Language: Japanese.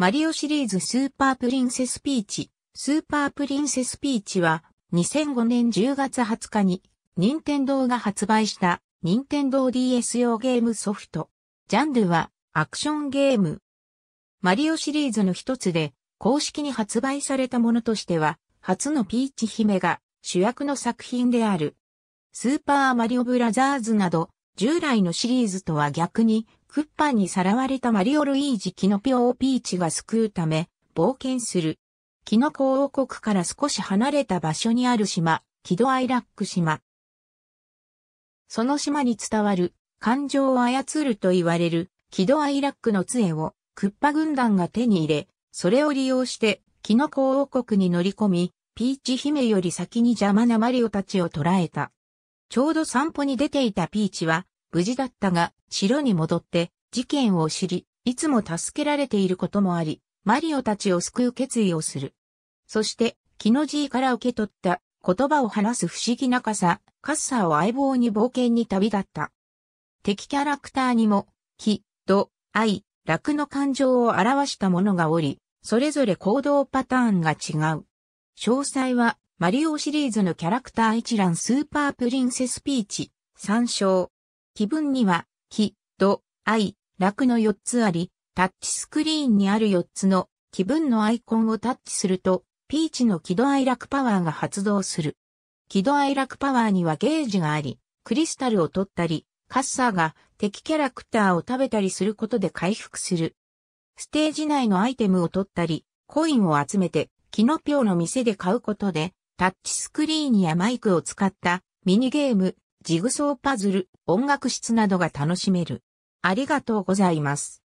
マリオシリーズスーパープリンセスピーチ。スーパープリンセスピーチは2005年10月20日に任天堂が発売した任天堂 DS 用ゲームソフト。ジャンルはアクションゲーム。マリオシリーズの一つで公式に発売されたものとしては初のピーチ姫が主役の作品である。スーパーマリオブラザーズなど従来のシリーズとは逆にクッパにさらわれたマリオ・ルイージ・キノピオをピーチが救うため、冒険する。キノコ王国から少し離れた場所にある島、キドアイラック島。その島に伝わる、感情を操ると言われる、キドアイラックの杖を、クッパ軍団が手に入れ、それを利用して、キノコ王国に乗り込み、ピーチ姫より先に邪魔なマリオたちを捕らえた。ちょうど散歩に出ていたピーチは、無事だったが、城に戻って、事件を知り、いつも助けられていることもあり、マリオたちを救う決意をする。そして、キノジーから受け取った言葉を話す不思議な傘、ッカッサーを相棒に冒険に旅立った。敵キャラクターにも、気、怒、愛、楽の感情を表したものがおり、それぞれ行動パターンが違う。詳細は、マリオシリーズのキャラクター一覧スーパープリンセスピーチ、参照。気分には、気、度、愛、楽の4つあり、タッチスクリーンにある4つの気分のアイコンをタッチすると、ピーチの喜怒哀楽パワーが発動する。喜怒哀楽パワーにはゲージがあり、クリスタルを取ったり、カッサーが敵キャラクターを食べたりすることで回復する。ステージ内のアイテムを取ったり、コインを集めて、キノピオの店で買うことで、タッチスクリーンやマイクを使ったミニゲーム、ジグソーパズル、音楽室などが楽しめる。ありがとうございます。